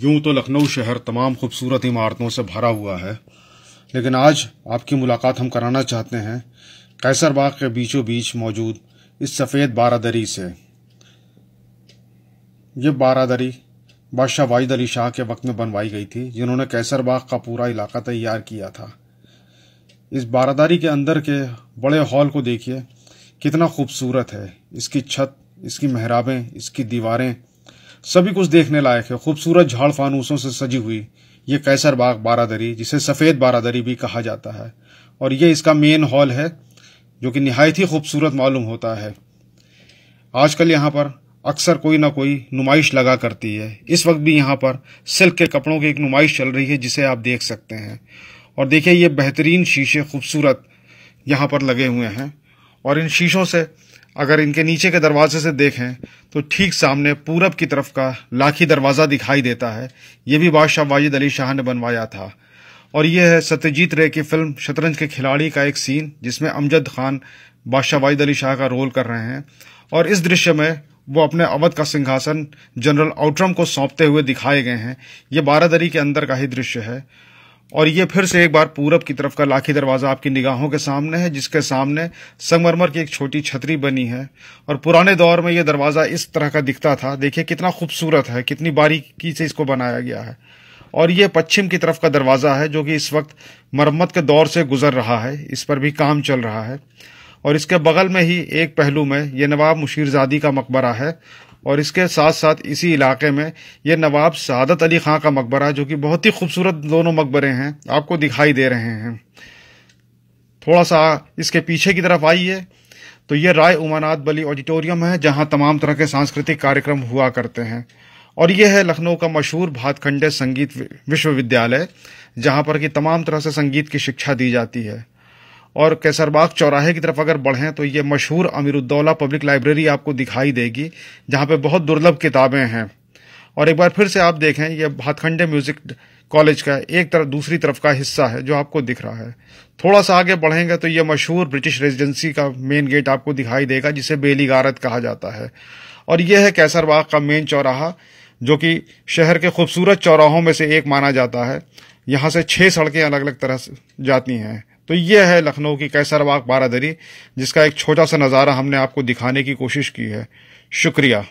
यूं तो लखनऊ शहर तमाम खूबसूरत इमारतों से भरा हुआ है लेकिन आज आपकी मुलाकात हम कराना चाहते हैं कैसर बाग के बीचों बीच मौजूद इस सफ़ेद बारादरी से ये बारादरी बादशाह वाहिद अली शाह के वक्त में बनवाई गई थी जिन्होंने कैसर बाग का पूरा इलाका तैयार किया था इस बारादारी के अंदर के बड़े हॉल को देखिए कितना खूबसूरत है इसकी छत इसकी मेहराबें इसकी दीवारें सभी कुछ देखने लायक है खूबसूरत झाड़ फानूसों से सजी हुई ये कैसर बाग बारादरी जिसे सफ़ेद बारादरी भी कहा जाता है और ये इसका मेन हॉल है जो कि नहायत ही खूबसूरत मालूम होता है आजकल यहाँ पर अक्सर कोई ना कोई नुमाइश लगा करती है इस वक्त भी यहाँ पर सिल्क के कपड़ों की एक नुमाइश चल रही है जिसे आप देख सकते हैं और देखिए ये बेहतरीन शीशे खूबसूरत यहाँ पर लगे हुए हैं और इन शीशों से अगर इनके नीचे के दरवाजे से देखें तो ठीक सामने पूरब की तरफ का लाखी दरवाज़ा दिखाई देता है ये भी बादशाह वाजिद अली शाह ने बनवाया था और यह है सत्यजीत रे की फिल्म शतरंज के खिलाड़ी का एक सीन जिसमें अमजद खान बादशाह वाजिद अली शाह का रोल कर रहे हैं और इस दृश्य में वो अपने अवध का सिंहासन जनरल आउट्रम को सौंपते हुए दिखाए गए हैं ये बारादरी के अंदर का ही दृश्य है और ये फिर से एक बार पूरब की तरफ का लाखी दरवाज़ा आपकी निगाहों के सामने है जिसके सामने संगमरमर की एक छोटी छतरी बनी है और पुराने दौर में यह दरवाज़ा इस तरह का दिखता था देखिए कितना खूबसूरत है कितनी बारीकी से इसको बनाया गया है और ये पश्चिम की तरफ का दरवाज़ा है जो कि इस वक्त मरम्मत के दौर से गुजर रहा है इस पर भी काम चल रहा है और इसके बगल में ही एक पहलू में ये नवाब मुशीरजादी का मकबरा है और इसके साथ साथ इसी इलाके में ये नवाब सादत अली खां का मकबरा जो कि बहुत ही खूबसूरत दोनों मकबरे हैं आपको दिखाई दे रहे हैं थोड़ा सा इसके पीछे की तरफ आइए तो ये राय उमानात बली ऑडिटोरियम है जहाँ तमाम तरह के सांस्कृतिक कार्यक्रम हुआ करते हैं और यह है लखनऊ का मशहूर भातखंडे संगीत विश्वविद्यालय जहाँ पर कि तमाम तरह से संगीत की शिक्षा दी जाती है और कैसरबाग चौराहे की तरफ अगर बढ़ें तो ये मशहूर अमीरुद्दौला पब्लिक लाइब्रेरी आपको दिखाई देगी जहाँ पे बहुत दुर्लभ किताबें हैं और एक बार फिर से आप देखें यह भातखंडे म्यूज़िक कॉलेज का एक तरफ दूसरी तरफ का हिस्सा है जो आपको दिख रहा है थोड़ा सा आगे बढ़ेंगे तो यह मशहूर ब्रिटिश रेजिडेंसी का मेन गेट आपको दिखाई देगा जिसे बेली गारत कहा जाता है और यह है कैसरबाग का मेन चौराहा जो कि शहर के खूबसूरत चौराहों में से एक माना जाता है यहाँ से छः सड़कें अलग अलग तरह से जाती हैं तो ये है लखनऊ की कैसर बाग बारादरी जिसका एक छोटा सा नज़ारा हमने आपको दिखाने की कोशिश की है शुक्रिया